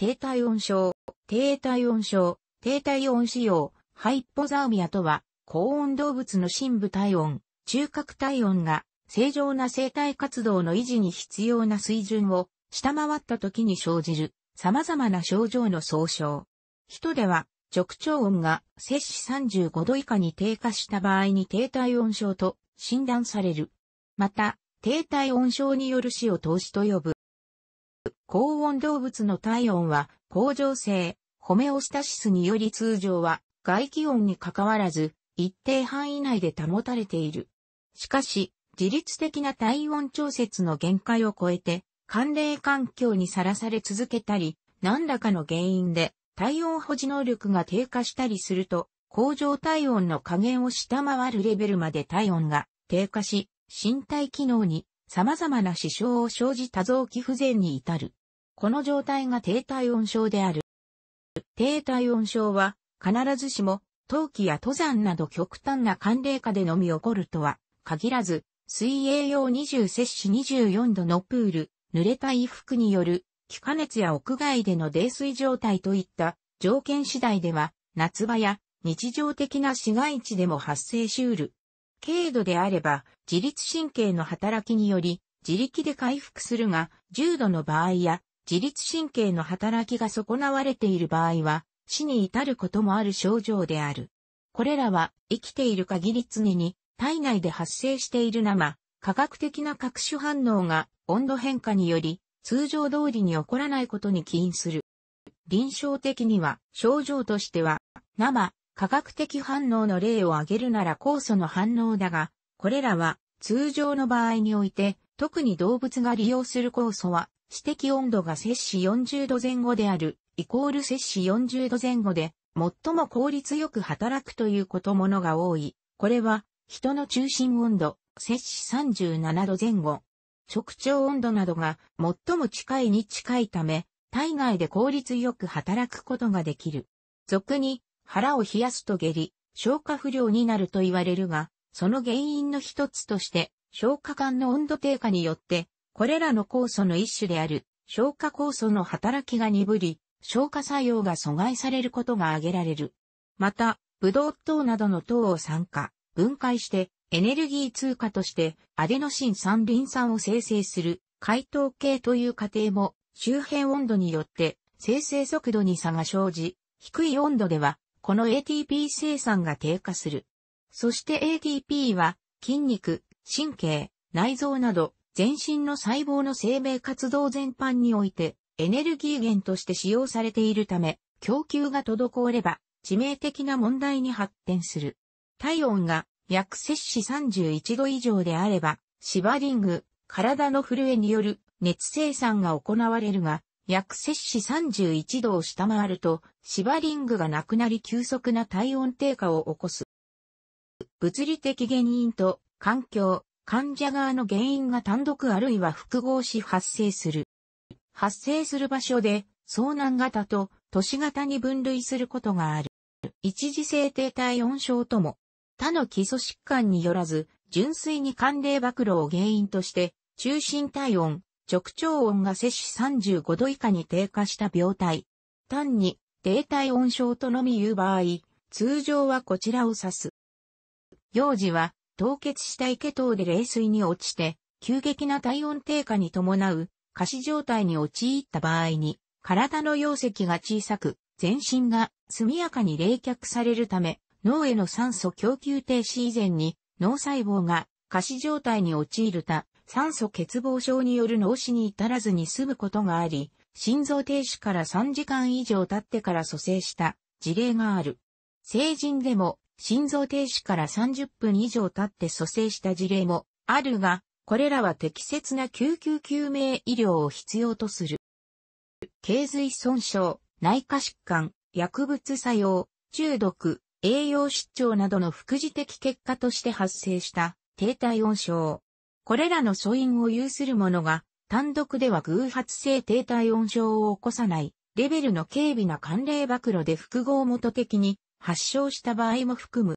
低体温症、低体温症、低体温使用、ハイポザーミアとは、高温動物の深部体温、中核体温が正常な生態活動の維持に必要な水準を下回った時に生じる様々な症状の総称。人では直腸温が摂氏35度以下に低下した場合に低体温症と診断される。また、低体温症による死を投資と呼ぶ高温動物の体温は恒常性、ホメオスタシスにより通常は外気温に関わらず一定範囲内で保たれている。しかし、自律的な体温調節の限界を超えて、寒冷環境にさらされ続けたり、何らかの原因で体温保持能力が低下したりすると、恒常体温の加減を下回るレベルまで体温が低下し、身体機能に様々な支障を生じ多臓器不全に至る。この状態が低体温症である。低体温症は、必ずしも、冬季や登山など極端な寒冷下でのみ起こるとは、限らず、水泳用20摂取24度のプール、濡れた衣服による、気化熱や屋外での泥水状態といった条件次第では、夏場や日常的な市街地でも発生しうる。軽度であれば、自律神経の働きにより、自力で回復するが、重度の場合や、自律神経の働きが損なわれている場合は、死に至ることもある症状である。これらは生きている限り常に体内で発生している生、科学的な各種反応が温度変化により通常通りに起こらないことに起因する。臨床的には症状としては生、科学的反応の例を挙げるなら酵素の反応だが、これらは通常の場合において特に動物が利用する酵素は指摘温度が摂氏40度前後である、イコール摂氏40度前後で、最も効率よく働くということものが多い。これは、人の中心温度、摂氏37度前後。直腸温度などが最も近いに近いため、体外で効率よく働くことができる。俗に腹を冷やすと下痢、消化不良になると言われるが、その原因の一つとして、消化管の温度低下によってこれらの酵素の一種である消化酵素の働きが鈍り、消化作用が阻害されることが挙げられる。また、ブドウ糖などの糖を酸化、分解してエネルギー通貨としてアデノシン三リン酸を生成する解糖系という過程も周辺温度によって生成速度に差が生じ、低い温度ではこの ATP 生産が低下する。そして ATP は筋肉、神経、内臓など全身の細胞の生命活動全般において、エネルギー源として使用されているため、供給が滞れば、致命的な問題に発展する。体温が約摂氏31度以上であれば、シバリング、体の震えによる熱生産が行われるが、約摂氏31度を下回ると、シバリングがなくなり急速な体温低下を起こす。物理的原因と環境、患者側の原因が単独あるいは複合し発生する。発生する場所で、遭難型と都市型に分類することがある。一時性低体温症とも、他の基礎疾患によらず、純粋に寒冷暴露を原因として、中心体温、直腸温が摂氏35度以下に低下した病態。単に、低体温症とのみ言う場合、通常はこちらを指す。幼児は、凍結した池等で冷水に落ちて、急激な体温低下に伴う、過死状態に陥った場合に、体の容積が小さく、全身が速やかに冷却されるため、脳への酸素供給停止以前に、脳細胞が過死状態に陥るた、酸素欠乏症による脳死に至らずに済むことがあり、心臓停止から3時間以上経ってから蘇生した事例がある。成人でも心臓停止から30分以上経って蘇生した事例もあるが、これらは適切な救急救命医療を必要とする。頸髄損傷、内科疾患、薬物作用、中毒、栄養失調などの副次的結果として発生した低体温症。これらの素因を有するものが単独では偶発性低体温症を起こさないレベルの軽微な寒冷暴露で複合元的に発症した場合も含む。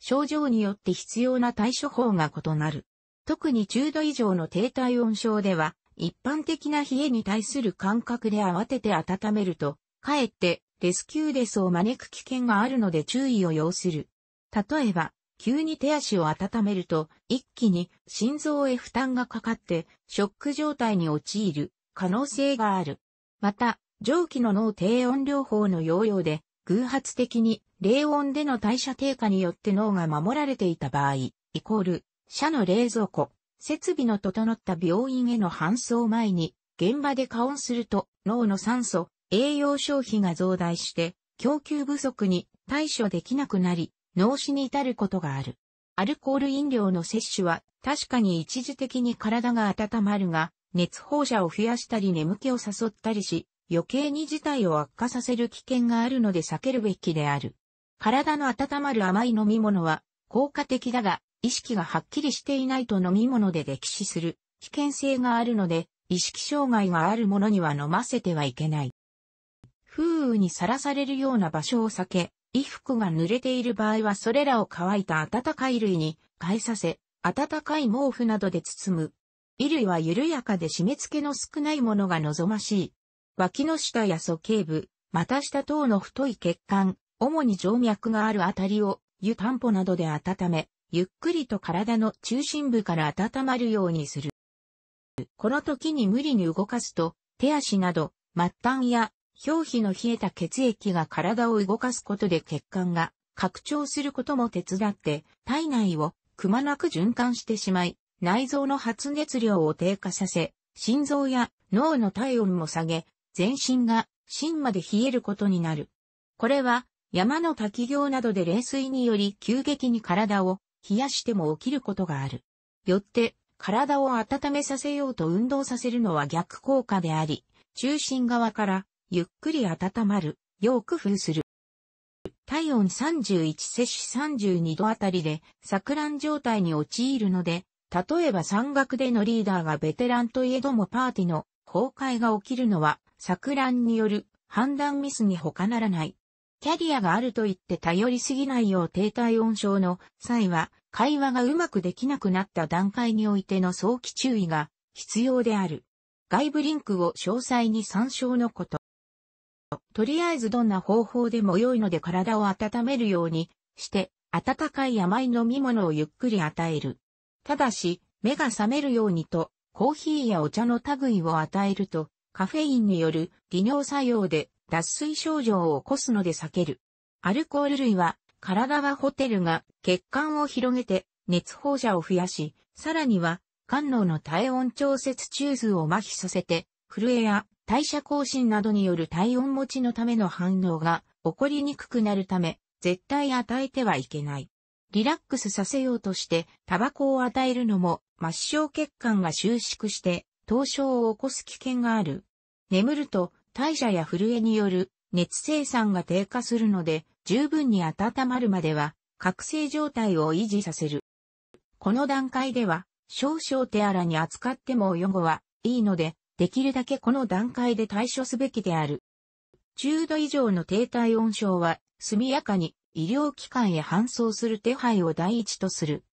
症状によって必要な対処法が異なる。特に中度以上の低体温症では、一般的な冷えに対する感覚で慌てて温めると、かえってレスキューレスを招く危険があるので注意を要する。例えば、急に手足を温めると、一気に心臓へ負担がかかって、ショック状態に陥る可能性がある。また、蒸気の脳低温療法の要領で、偶発的に、冷温での代謝低下によって脳が守られていた場合、イコール、社の冷蔵庫、設備の整った病院への搬送前に、現場で加温すると、脳の酸素、栄養消費が増大して、供給不足に対処できなくなり、脳死に至ることがある。アルコール飲料の摂取は、確かに一時的に体が温まるが、熱放射を増やしたり眠気を誘ったりし、余計に事態を悪化させる危険があるので避けるべきである。体の温まる甘い飲み物は効果的だが、意識がはっきりしていないと飲み物で溺死する危険性があるので、意識障害がある者には飲ませてはいけない。風雨にさらされるような場所を避け、衣服が濡れている場合はそれらを乾いた温かい類に変えさせ、温かい毛布などで包む。衣類は緩やかで締め付けの少ないものが望ましい。脇の下や鼠径部、股下等の太い血管、主に静脈があるあたりを湯たんぽなどで温め、ゆっくりと体の中心部から温まるようにする。この時に無理に動かすと、手足など、末端や表皮の冷えた血液が体を動かすことで血管が拡張することも手伝って体内をくまなく循環してしまい内臓の発熱量を低下させ心臓や脳の体温も下げ全身が芯まで冷えることになる。これは山の滝行などで冷水により急激に体を冷やしても起きることがある。よって体を温めさせようと運動させるのは逆効果であり、中心側からゆっくり温まる、よう工夫する。体温31摂氏32度あたりで錯乱状態に陥るので、例えば山岳でのリーダーがベテランといえどもパーティの崩壊が起きるのは錯乱による判断ミスに他ならない。キャリアがあると言って頼りすぎないよう低体温症の際は、会話がうまくできなくなった段階においての早期注意が必要である。外部リンクを詳細に参照のこと。とりあえずどんな方法でも良いので体を温めるようにして、温かい甘い飲み物をゆっくり与える。ただし、目が覚めるようにと、コーヒーやお茶の類を与えると、カフェインによる利尿作用で脱水症状を起こすので避ける。アルコール類は、体はホテルが血管を広げて熱放射を増やし、さらには、肝脳の体温調節中枢を麻痺させて、震えや代謝更新などによる体温持ちのための反応が起こりにくくなるため、絶対与えてはいけない。リラックスさせようとして、タバコを与えるのも、末梢血管が収縮して、凍傷を起こす危険がある。眠ると代謝や震えによる熱生産が低下するので、十分に温まるまでは覚醒状態を維持させる。この段階では少々手荒に扱っても予後はいいので、できるだけこの段階で対処すべきである。10度以上の低体温症は速やかに医療機関へ搬送する手配を第一とする。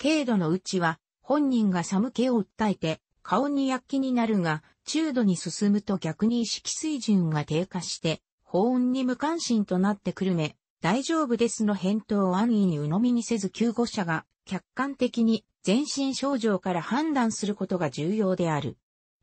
軽度のうちは本人が寒気を訴えて顔に薬気になるが、中度に進むと逆に意識水準が低下して、保温に無関心となってくるめ、大丈夫ですの返答を安易に鵜呑みにせず救護者が客観的に全身症状から判断することが重要である。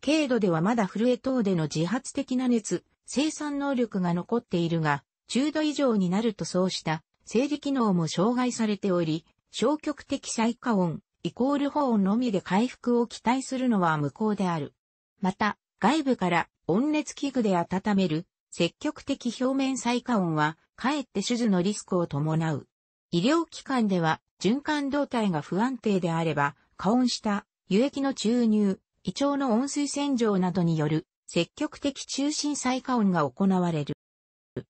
軽度ではまだ震え等での自発的な熱、生産能力が残っているが、中度以上になるとそうした生理機能も障害されており、消極的再加温、イコール保温のみで回復を期待するのは無効である。また、外部から温熱器具で温める積極的表面再加温は、かえって手術のリスクを伴う。医療機関では、循環動態が不安定であれば、加温した輸液の注入、胃腸の温水洗浄などによる積極的中心再加温が行われる。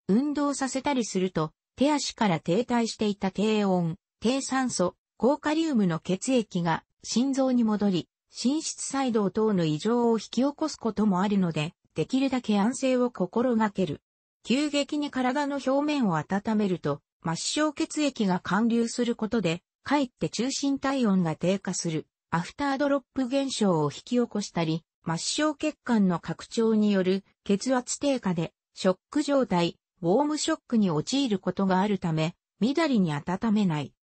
運動させたりすると、手足から停滞していた低温、低酸素、高カリウムの血液が心臓に戻り、心室細動等の異常を引き起こすこともあるので、できるだけ安静を心がける。急激に体の表面を温めると、末梢血液が貫流することで、かえって中心体温が低下する、アフタードロップ現象を引き起こしたり、末梢血管の拡張による血圧低下で、ショック状態、ウォームショックに陥ることがあるため、緑りに温めない。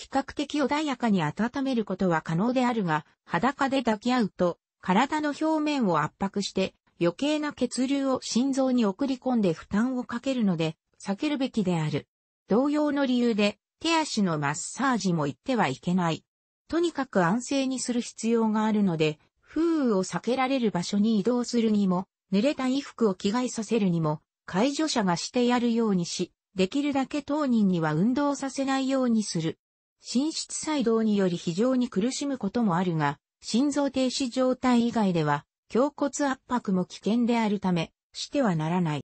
比較的穏やかに温めることは可能であるが、裸で抱き合うと、体の表面を圧迫して余計な血流を心臓に送り込んで負担をかけるので、避けるべきである。同様の理由で、手足のマッサージも言ってはいけない。とにかく安静にする必要があるので、風雨を避けられる場所に移動するにも、濡れた衣服を着替えさせるにも、介助者がしてやるようにし、できるだけ当人には運動させないようにする。心室細動により非常に苦しむこともあるが、心臓停止状態以外では、胸骨圧迫も危険であるため、してはならない。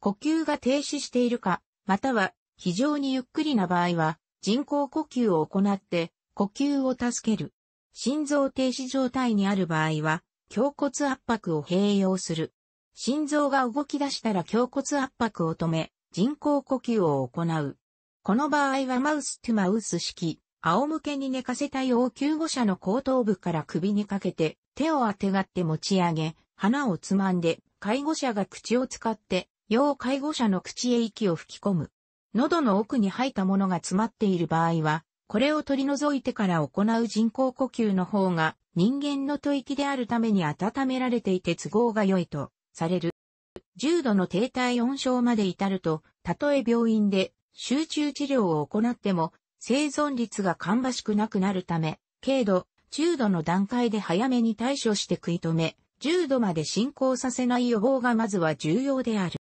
呼吸が停止しているか、または非常にゆっくりな場合は、人工呼吸を行って呼吸を助ける。心臓停止状態にある場合は、胸骨圧迫を併用する。心臓が動き出したら胸骨圧迫を止め、人工呼吸を行う。この場合はマウスとマウス式、仰向けに寝かせた要救護者の後頭部から首にかけて、手をあてがって持ち上げ、鼻をつまんで、介護者が口を使って、要介護者の口へ息を吹き込む。喉の奥に吐いたものが詰まっている場合は、これを取り除いてから行う人工呼吸の方が人間の吐息であるために温められていて都合が良いとされる。重度の低体温症まで至ると、たとえ病院で集中治療を行っても生存率が芳しくなくなるため、軽度、中度の段階で早めに対処して食い止め、重度まで進行させない予防がまずは重要である。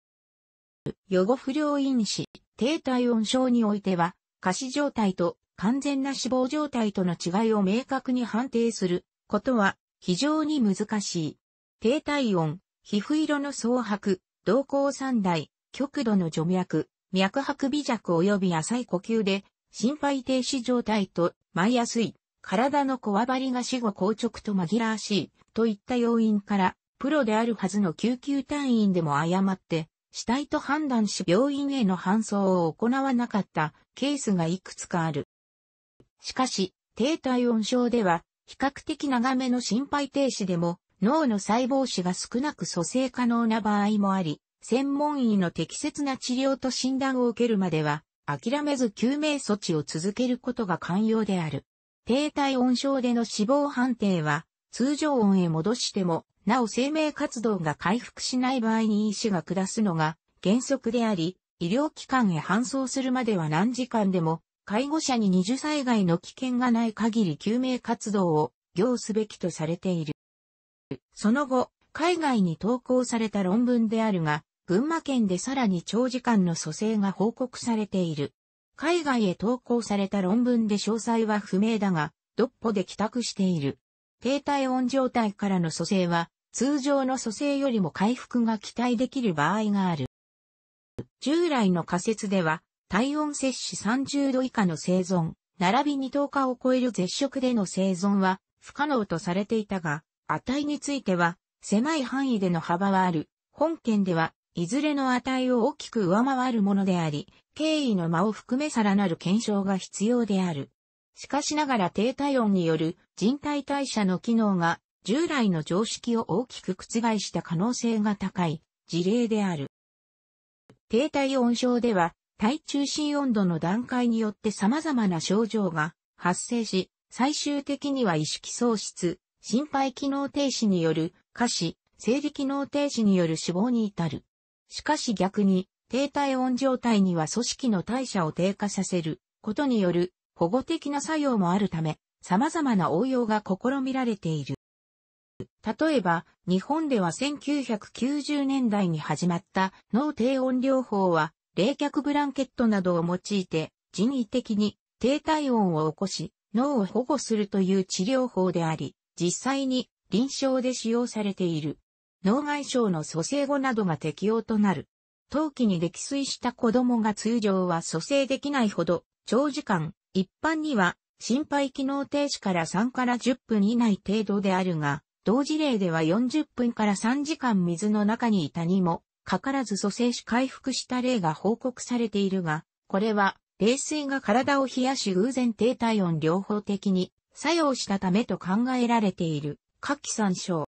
予後不良因子、低体温症においては、過死状態と完全な死亡状態との違いを明確に判定することは非常に難しい。低体温、皮膚色の蒼白、瞳孔三大、極度の除脈、脈拍微弱及び浅い呼吸で、心肺停止状態と、舞いやすい、体のこわばりが死後硬直と紛らわしい、といった要因から、プロであるはずの救急隊員でも誤って、死体と判断し病院への搬送を行わなかったケースがいくつかある。しかし、低体温症では、比較的長めの心肺停止でも、脳の細胞死が少なく蘇生可能な場合もあり、専門医の適切な治療と診断を受けるまでは、諦めず救命措置を続けることが肝要である。低体温症での死亡判定は、通常音へ戻しても、なお生命活動が回復しない場合に医師が下すのが原則であり、医療機関へ搬送するまでは何時間でも、介護者に二次災害の危険がない限り救命活動を行すべきとされている。その後、海外に投稿された論文であるが、群馬県でさらに長時間の蘇生が報告されている。海外へ投稿された論文で詳細は不明だが、独歩で帰宅している。低体温状態からの蘇生は、通常の蘇生よりも回復が期待できる場合がある。従来の仮説では、体温摂取30度以下の生存、並びに10日を超える絶食での生存は不可能とされていたが、値については、狭い範囲での幅はある。本件ではいずれの値を大きく上回るものであり、敬意の間を含めさらなる検証が必要である。しかしながら低体温による人体代謝の機能が従来の常識を大きく覆した可能性が高い事例である。低体温症では体中心温度の段階によって様々な症状が発生し、最終的には意識喪失、心肺機能停止による下死、生理機能停止による死亡に至る。しかし逆に、低体温状態には組織の代謝を低下させることによる保護的な作用もあるため、様々な応用が試みられている。例えば、日本では1990年代に始まった脳低温療法は、冷却ブランケットなどを用いて、人為的に低体温を起こし、脳を保護するという治療法であり、実際に臨床で使用されている。脳外傷の蘇生後などが適用となる。冬季に溺水した子供が通常は蘇生できないほど長時間、一般には心肺機能停止から3から10分以内程度であるが、同事例では40分から3時間水の中にいたにも、かからず蘇生し回復した例が報告されているが、これは冷水が体を冷やし偶然低体温療法的に作用したためと考えられている。下記参照。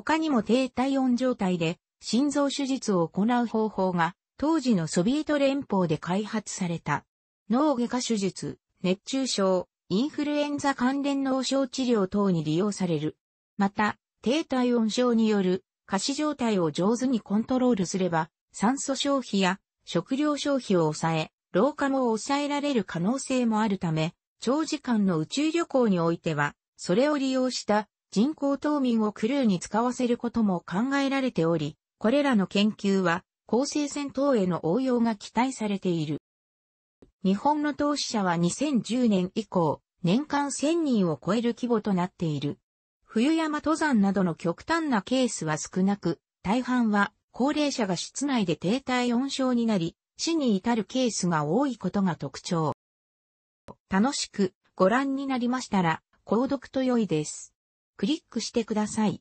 他にも低体温状態で心臓手術を行う方法が当時のソビエト連邦で開発された。脳外科手術、熱中症、インフルエンザ関連脳症治療等に利用される。また、低体温症による過死状態を上手にコントロールすれば、酸素消費や食料消費を抑え、老化も抑えられる可能性もあるため、長時間の宇宙旅行においては、それを利用した人工島民をクルーに使わせることも考えられており、これらの研究は、構生戦闘への応用が期待されている。日本の投資者は2010年以降、年間1000人を超える規模となっている。冬山登山などの極端なケースは少なく、大半は高齢者が室内で低体温症になり、死に至るケースが多いことが特徴。楽しくご覧になりましたら、購読と良いです。クリックしてください。